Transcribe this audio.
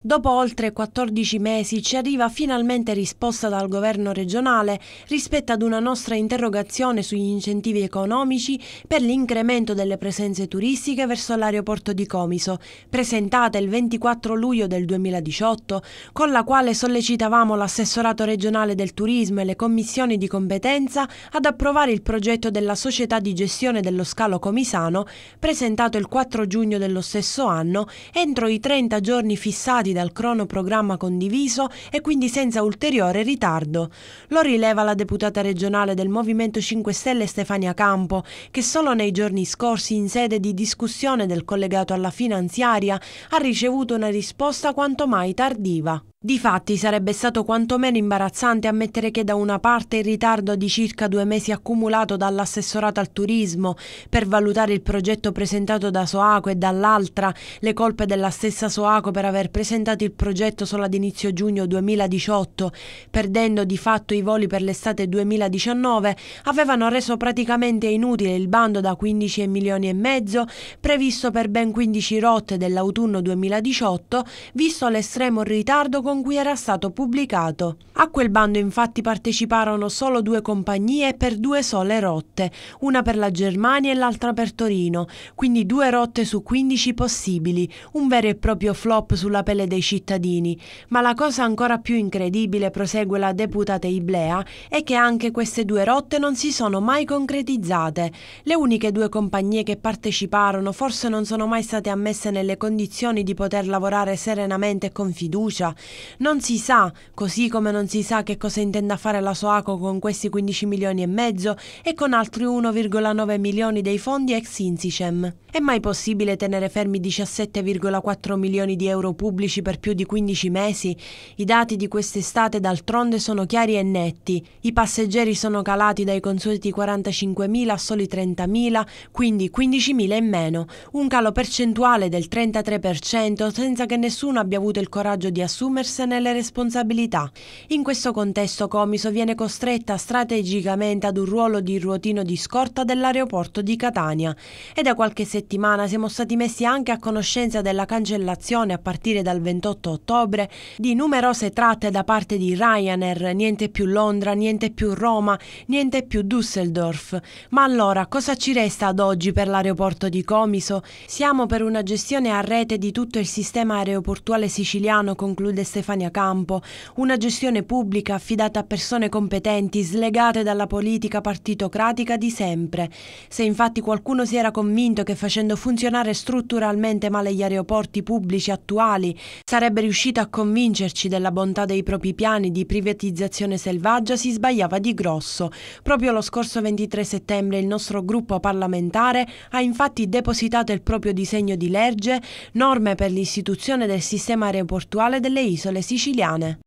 Dopo oltre 14 mesi ci arriva finalmente risposta dal governo regionale rispetto ad una nostra interrogazione sugli incentivi economici per l'incremento delle presenze turistiche verso l'aeroporto di Comiso, presentata il 24 luglio del 2018, con la quale sollecitavamo l'assessorato regionale del turismo e le commissioni di competenza ad approvare il progetto della società di gestione dello scalo comisano, presentato il 4 giugno dello stesso anno, entro i 30 giorni fissati sbloccati dal cronoprogramma condiviso e quindi senza ulteriore ritardo. Lo rileva la deputata regionale del Movimento 5 Stelle Stefania Campo, che solo nei giorni scorsi in sede di discussione del collegato alla finanziaria ha ricevuto una risposta quanto mai tardiva. Difatti sarebbe stato quantomeno imbarazzante ammettere che da una parte il ritardo di circa due mesi accumulato dall'assessorato al turismo per valutare il progetto presentato da Soaco e dall'altra le colpe della stessa Soaco per aver presentato il progetto solo ad inizio giugno 2018, perdendo di fatto i voli per l'estate 2019, avevano reso praticamente inutile il bando da 15 milioni e mezzo previsto per ben 15 rotte dell'autunno 2018, visto l'estremo ritardo con con cui era stato pubblicato. A quel bando infatti parteciparono solo due compagnie per due sole rotte, una per la Germania e l'altra per Torino, quindi due rotte su 15 possibili, un vero e proprio flop sulla pelle dei cittadini. Ma la cosa ancora più incredibile, prosegue la deputata Iblea, è che anche queste due rotte non si sono mai concretizzate. Le uniche due compagnie che parteciparono forse non sono mai state ammesse nelle condizioni di poter lavorare serenamente e con fiducia non si sa, così come non si sa che cosa intenda fare la Soaco con questi 15 milioni e mezzo e con altri 1,9 milioni dei fondi ex Insicem. È mai possibile tenere fermi 17,4 milioni di euro pubblici per più di 15 mesi? I dati di quest'estate d'altronde sono chiari e netti. I passeggeri sono calati dai consueti 45.000 a soli 30.000, quindi 15.000 in meno, un calo percentuale del 33% senza che nessuno abbia avuto il coraggio di assumersi assumersene le responsabilità. In questo contesto Comiso viene costretta strategicamente ad un ruolo di ruotino di scorta dell'aeroporto di Catania e da qualche settimana siamo stati messi anche a conoscenza della cancellazione a partire dal 28 ottobre di numerose tratte da parte di Ryanair, niente più Londra, niente più Roma, niente più Düsseldorf. Ma allora cosa ci resta ad oggi per l'aeroporto di Comiso? Siamo per una gestione a rete di tutto il sistema aeroportuale siciliano, conclude Stefano Stefania Campo, una gestione pubblica affidata a persone competenti slegate dalla politica partitocratica di sempre. Se infatti qualcuno si era convinto che facendo funzionare strutturalmente male gli aeroporti pubblici attuali sarebbe riuscito a convincerci della bontà dei propri piani di privatizzazione selvaggia, si sbagliava di grosso. Proprio lo scorso 23 settembre il nostro gruppo parlamentare ha infatti depositato il proprio disegno di legge norme per l'istituzione del sistema aeroportuale delle isole isole siciliane.